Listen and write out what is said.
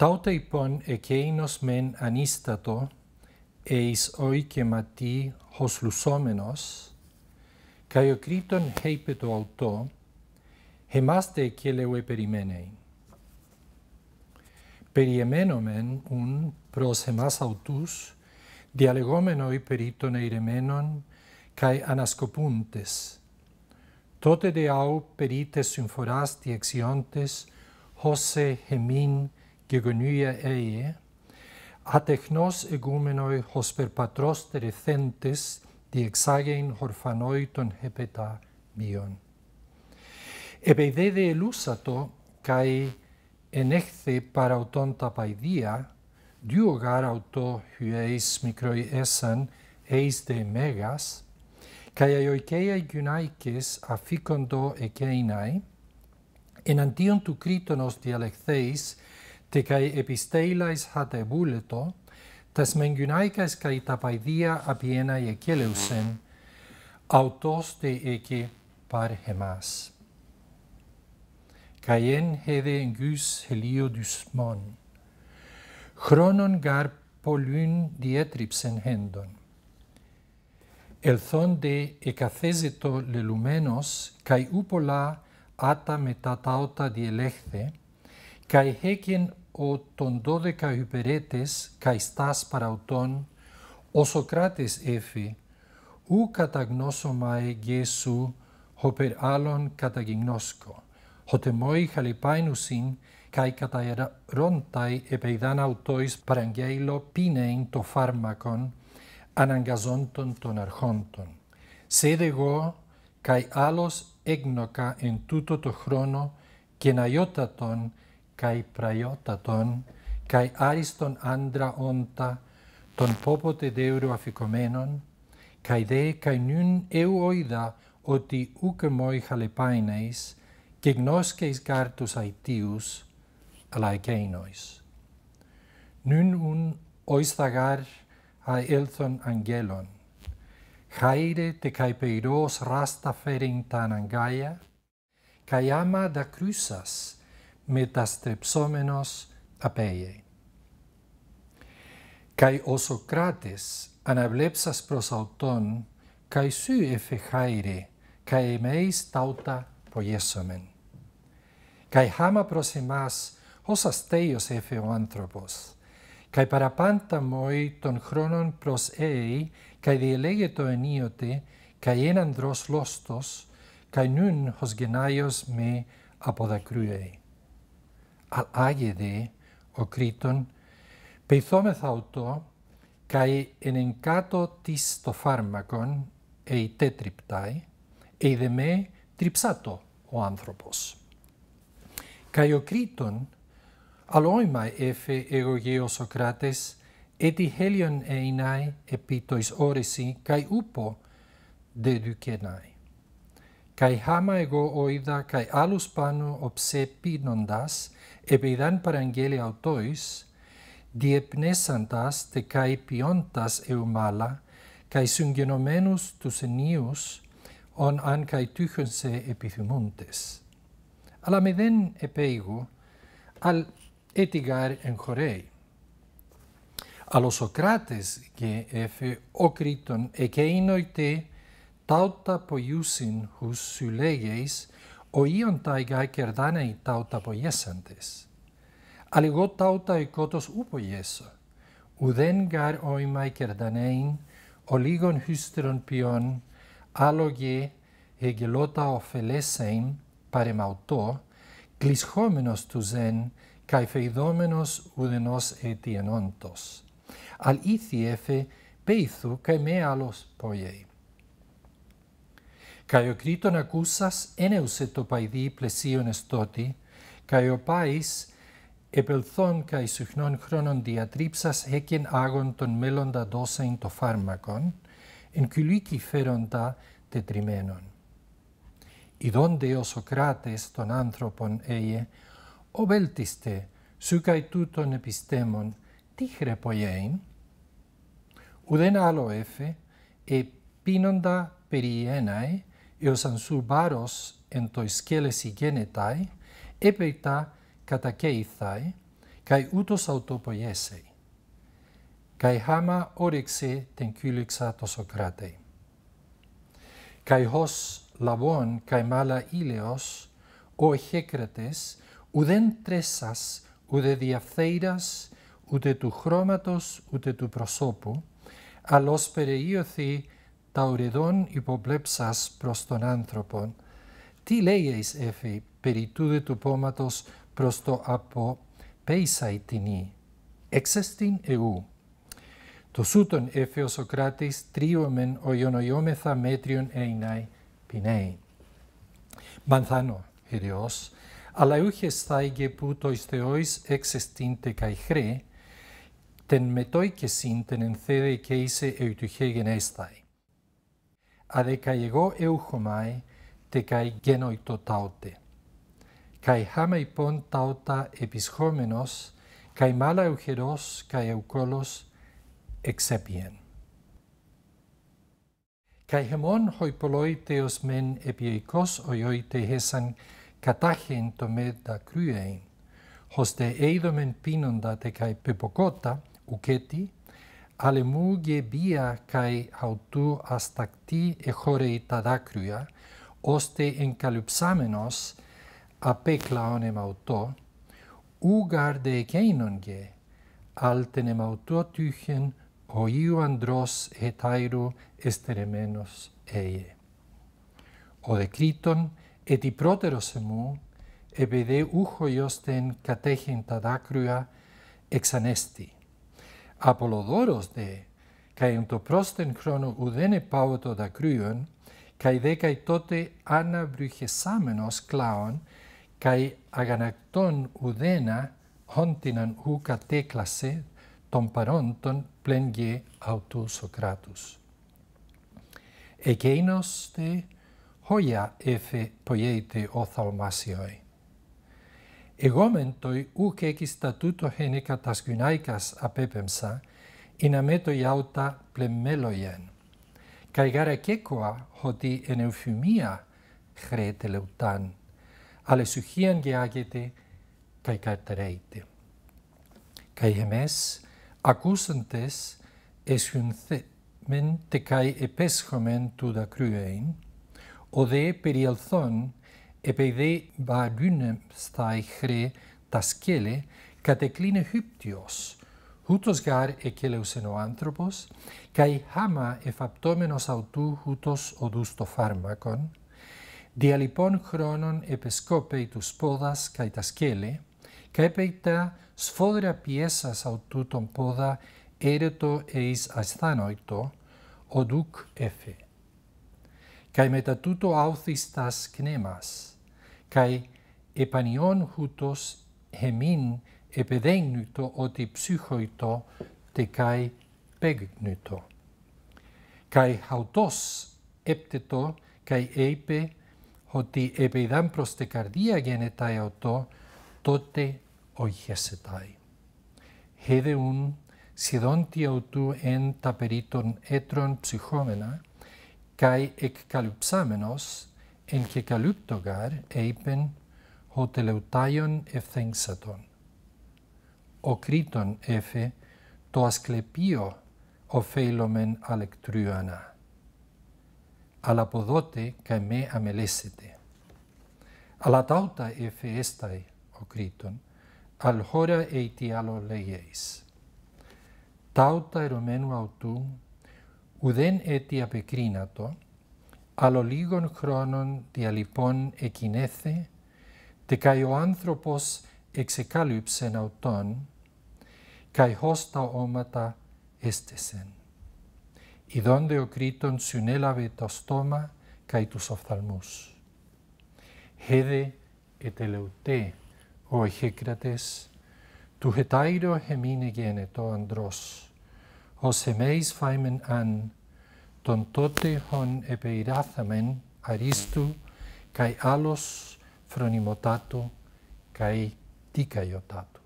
Tautei pon e men anistato eis oi ke mati hos lusomenos kai o kriton heipeto auto hemaste keleu perimenei. Periemenomen un pros hemas autus dialegomen oi periton eiremenon kai anascopuntes tote de au perites symforasti exiontes hose hemin hemin γεγονία είε, ατεχνός εγούμενοι χοσπερπατρός τερεθέντες διεξάγειν χορφανόι των επετα μείων. Επειδή δε ελούσατο καί ενέχθε οτών τα παιδεία, δύο οτό χιέις μικροί έσαν εις δε μέγας, καί αιωικαία γυναίκες αφήκοντο εκείναι, εναντίον του κρίτωνος διαλεχθέης, τε καί επιστέλαις χατε βούλετο, τας μεν καί τα παιδία απιένα εκελεύσεν, αυτος τε εκε παρχεμάς. Καί εν χεδε εν χελίο δυσμόν, χρόνον γάρ πολύν διέτριψεν χέντον, Ελθόν δε εκαθέζετο λελουμένος, καί ούπολα άτα μετά τα ότα διελέχθε, καί έκεν ο των δώδεκα υπερέτες καιστάς οτών, ο Σοκράτης έφη, ου καταγνώσομαε γεσού, περ άλλον καταγιγνώσκω, χοτεμόι χαλιπάιν ουσίν, ο τεμόι χαλεπάιν έγνοκα εν τούτο το χρόνο, και καταερωνται επειδαν αυτοις παραγγέλω πινειν το φαρμακον αναγκαζοντων τόν αρχοντων σεδε δεγώ και αλλος εγνοκα εν τουτο το χρονο και τον, kai praiota ton, kai ariston andra onta, ton popote deuro afikomenon, kai de kai nun eu oida oti uke moi halepaineis, ke gnoskeis gartus aitius, ala ekeinois. Nun un oistagar a elthon angelon, haire te kai peiros rasta ferintan angaia, kai ama da crusas, μεταστρεψόμενος απέιε. Καί ο Σοκράτης αναβλέψας προς αυτόν, καί σου εφεχαίρε καί εμείς τάουτα πογέσομεν. Καί χάμα προς εμάς, ως αστέιος έφε ο άνθρωπος, καί παραπάντα μόι των χρόνων προς έι, καί διελέγετο ενίοτε, καί έναν δρός λόστος, καί νουν ως γενάιος με αποδακρύει δε ο Κρήτον, πειθόμεθα ουτό, καί εν εγκάτω της το φάρμακον, ει τέτριπταί, ει δε με τριψάτο ο άνθρωπος. Καί ο Κρήτον, αλόημα έφε εγώ γεω Σοκράτες, έτι χέλιον ειναι επί τοις όρεση, καί ούπο δουκένάει. Καί χάμα εγώ όιδα καί άλλους πάνω οψέ πίνοντας, επειδάν παραγγέλια οτόης, διεπνέσαντας τε καί ποιόντας εουμάλα, καί συγγενωμένους τους ενίους, ον αν καί τύχον σε επιθυμούντες. Αλλά με δεν επέγω, αλ έτιγαρ χωρέει. Αλλά ο Σοκράτες γε έφε όκριτον εκείνοι Τάουτα ποιούσιν χυσύλεγεις οἱ ον ταί γαίκερδανεῖ ίον syleges, oion taigai kerdanei tauta ποιεσαντες Αλληγό τάουτα οικότος ποιέσο, ουδέν γαρ όιμα κερδανέιν, ολίγον χύστερον ποιόν, άλογε εγγελότα οφελέσαιν, παρεμαυτό, κλεισχόμενος του ζεν, καηφεϊδόμενος ουδενός αιτιενόντος. Αλ ήθιεφε πέιθου καί με άλλος πόγεϊ. Καί ο Κρήτον ακούσας ένεουσε το παϊδί πλαισίον εστότη, καί ο Πάης επελθών καὶ συχνών χρόνων διατρίψας έκεν άγον τον μέλλοντα δώσαιν το φάρμακον, εν κυλίκη φέροντα τετριμένον. Ιδόντε ο Σοκράτες τόν άνθρωπων έγε, ο βέλτιστε, σου καί τούτον επιστέμον, τι χρεπογέιν. Ουδέν άλλο έφε, επίνοντα περί έναε, Ήσαν σου βάρος εν το σκέλεση γένεταί, έπειτα κατακέιθαι, καί ούτως αυτοποιέσαι. Καί χάμα όρεξε την κυλιξα το Σοκράτη. Καί χως λαβών καί μάλα ήλαιος, ο ηκρατες ουδέν τρέσας, ούτε διαφθέηρας, ούτε του χρώματος, ούτε του προσώπου, αλλός περιείωθη τα ουρεδόν υποβλέψας προς τον άνθρωπον. Τι λέγεις, Εφη, περί τούδε του πόματος προς το από η τινή, εξεστην εγώ. Το σούτον Εφη ο Σοκράτης τρίωμεν ο οιονοϊόμεθα μέτριον έιναι πινέι. Μανθάνο, Υριός, αλλά ούχες και που το εις Θεόης τε καηχρέ, τεν μετόικεσιν τεν ενθέδε και είσαι ευτυχέ γενέσθαι. ade kai ego euchomai te kai genoi to taute. Kai hamai pon tauta epischomenos, kai mala eucheros, kai eukolos, exepien. Kai hemon hoi poloi teos men epieikos oioi te hesan katahen to me da kryein, hoste eidomen pinonda te kai pepokota, uketi, ale mu bia kai autu astacti e horei ta dacruia, oste en kalupsamenos peclaon em auto, ugar de eceinon ge, al ten auto tygen o iu andros et aero esteremenos eie. O decriton et i proteros emu, ebede uho iosten categin ta dacruia exanesti, Απολοδόρος δε, καί εν το πρόσθεν χρόνο πάω το δακρύον, καί δε καί τότε αναβρυχεσάμενος κλάων, καί αγανακτών ουδένα, όντιναν ου κατέκλασε, τόν παρόντων πλέν γε αυτού Σοκράτους. Εκείνος δε, χώια εφε ποιέται ο θαλμάσιοι. Εγόμεντοι ούκ εκεί στα τούτο χένικα τα σκυνάικα απέπεμψα, με το γιάουτα πλεμμέλογεν. Καϊγάρα κέκοα, ότι εν ευφημία χρέτε λεουτάν, αλλά σουχίαν γεάγεται καϊ καρτερέιτε. Καϊ εμές, ακούσαντες, εσχυνθέμεν τε επέσχομεν του δακρύεϊν, οδέ περιελθόν επειδή στα ηχρέ τα σκέλε κατεκλίνε χύπτιος. Ούτως γάρ εκέλεουσεν ο άνθρωπος, καί χάμα εφαπτώμενος αυτού ούτως οδούς το φάρμακον, δια λοιπόν χρόνων επεσκόπει του πόδας καί τα σκέλη, και χαμα εφαπτόμενος αυτου ουτως οδους το σφόδρα τους ποδας και τα σκελη αυτού τον πόδα έρετο εις ασθάνοητο, οδούκ εφε. Καί μετά τούτο άουθιστας κνέμας, Καί επανιόν χουτος εμήν επεδέγνυτο ότι ψυχοϊτό τε καί πέγνυτο. Καί χαυτός έπτετο καί έπε ότι επειδάν προς τε καρδία γενετα αυτο, τότε οχεσετάι. Χέδεουν σιδόν τι αυτού εν τα περί των έτρων ψυχόμενα, καί εκκαλυψάμενος εν και καλύπτογαρ ο καί με αμελέσετε». ευθέγσατον. Ο Κρήτον έφε το ασκλεπιο οφέλωμεν αλεκτρύωνα. Αλλά ποδότε με αμελέσετε. Αλλά τάουτα έφε έσταει ο Κρήτον, αλ χώρα ει άλλο λέγεις. Τάουτα ερωμένου αυτού, ουδέν έτι απεκρίνατο, Άλλο λίγων χρόνων λοιπόν εκινέθε, καί ο άνθρωπος εξεκάλυψεν αυτόν, καί χως τα όματα έστεσεν. Ιδόντε ο Κρήτον συνέλαβε το στόμα καί τους οφθαλμούς. Χέδε ετελεουτέ ο Εχέκρατες, του χετάιρο χεμίνε γένετο ανδρός, ως εμείς φάιμεν αν ton tote hon epeirazamen aristu kai alos fronimotato kai dicaiotato.